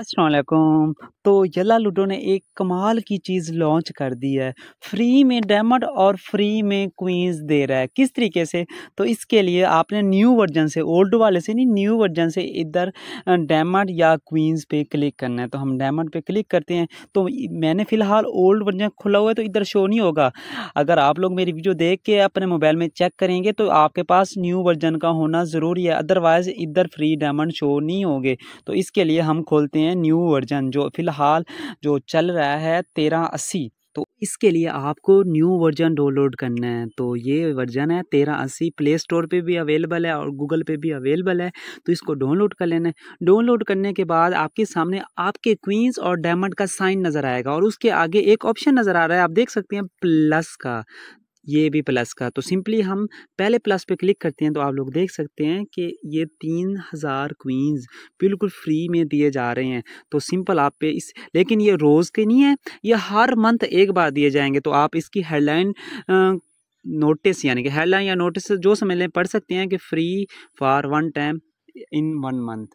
असलकुम तो यला लूडो ने एक कमाल की चीज़ लॉन्च कर दी है फ्री में डायमंड और फ्री में क्वींस दे रहा है किस तरीके से तो इसके लिए आपने न्यू वर्जन से ओल्ड वाले से नहीं न्यू वर्जन से इधर डायमंड या क्वींस पे क्लिक करना है तो हम डायमंड पे क्लिक करते हैं तो मैंने फ़िलहाल ओल्ड वर्जन खुला हुआ है तो इधर शो नहीं होगा अगर आप लोग मेरी वीडियो देख के अपने मोबाइल में चेक करेंगे तो आपके पास न्यू वर्जन का होना ज़रूरी है अदरवाइज़ इधर फ्री डायमंड शो नहीं होंगे तो इसके लिए हम खोलते हैं हैं न्यू वर्जन जो फ़िलहाल जो चल रहा है तेरह अस्सी तो इसके लिए आपको न्यू वर्जन डाउनलोड करना है तो ये वर्जन है तेरह अस्सी प्ले स्टोर पे भी अवेलेबल है और गूगल पे भी अवेलेबल है तो इसको डाउनलोड कर लेना है डाउनलोड करने के बाद आपके सामने आपके क्वींस और डायमंड का साइन नज़र आएगा और उसके आगे एक ऑप्शन नज़र आ रहा है आप देख सकते हैं प्लस का ये भी प्लस का तो सिंपली हम पहले प्लस पे क्लिक करते हैं तो आप लोग देख सकते हैं कि ये तीन हज़ार क्वींस बिल्कुल फ्री में दिए जा रहे हैं तो सिंपल आप पे इस लेकिन ये रोज़ के नहीं है ये हर मंथ एक बार दिए जाएंगे तो आप इसकी हेडलाइन नोटिस यानी कि हेडलाइन या नोटिस जो समझ लें पढ़ सकते हैं कि free for one time in one month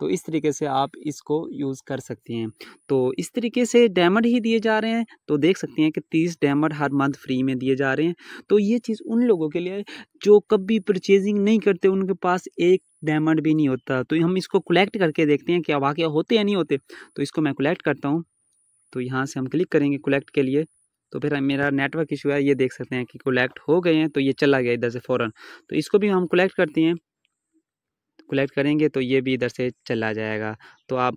तो इस तरीके से आप इसको यूज़ कर सकती हैं तो इस तरीके से डैमड ही दिए जा रहे हैं तो देख सकती हैं कि तीस डैमड हर मंथ फ्री में दिए जा रहे हैं तो ये चीज़ उन लोगों के लिए जो कभी परचेजिंग नहीं करते उनके पास एक डायमंड भी नहीं होता तो हम इसको कलेक्ट करके देखते हैं क्या वाकई होते या नहीं होते तो इसको मैं कलेक्ट करता हूँ तो यहाँ से हम क्लिक करेंगे कलेक्ट के लिए तो फिर मेरा नेटवर्क इशू है ये देख सकते हैं कि कलेक्ट हो गए हैं तो ये चला गया इधर से फ़ौरन तो इसको भी हम कलेक्ट करते हैं कलेक्ट करेंगे तो ये भी इधर से चला जाएगा तो आप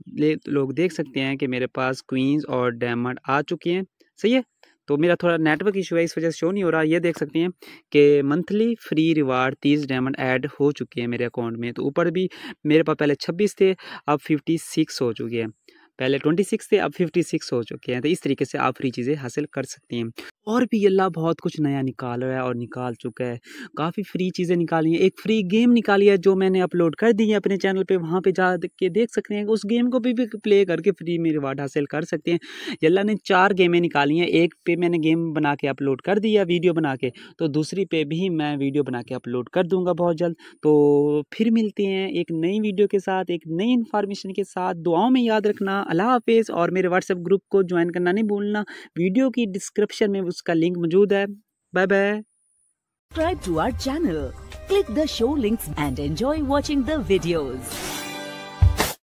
लोग देख सकते हैं कि मेरे पास क्वींस और डायमंड आ चुके हैं सही है तो मेरा थोड़ा नेटवर्क इशू है इस वजह से शो नहीं हो रहा ये देख सकते हैं कि मंथली फ्री रिवार्ड तीस डायमंड ऐड हो चुके हैं मेरे अकाउंट में तो ऊपर भी मेरे पास पहले छब्बीस थे अब फिफ्टी सिक्स हो चुके हैं पहले 26 थे अब 56 हो चुके हैं तो इस तरीके से आप फ्री चीज़ें हासिल कर सकती हैं और भी अल्लाह बहुत कुछ नया निकाल रहा है और निकाल चुका है काफ़ी फ्री चीज़ें निकाली हैं एक फ्री गेम निकाली है जो मैंने अपलोड कर दी है अपने चैनल पे वहाँ पे जा के देख सकते हैं उस गेम को भी, भी प्ले करके फ्री में रिवार्ड हासिल कर सकते हैं अल्लाह ने चार गेमें निकाली हैं एक पे मैंने गेम बना के अपलोड कर दिया वीडियो बना के तो दूसरी पे भी मैं वीडियो बना के अपलोड कर दूँगा बहुत जल्द तो फिर मिलते हैं एक नई वीडियो के साथ एक नई इन्फॉर्मेशन के साथ दुआओं में याद रखना अल्लाह हाफिज़ और मेरे व्हाट्सएप ग्रुप को ज्वाइन करना नहीं भूलना वीडियो की डिस्क्रिप्शन में उसका लिंक मौजूद है bye bye subscribe to our channel click the show links and enjoy watching the videos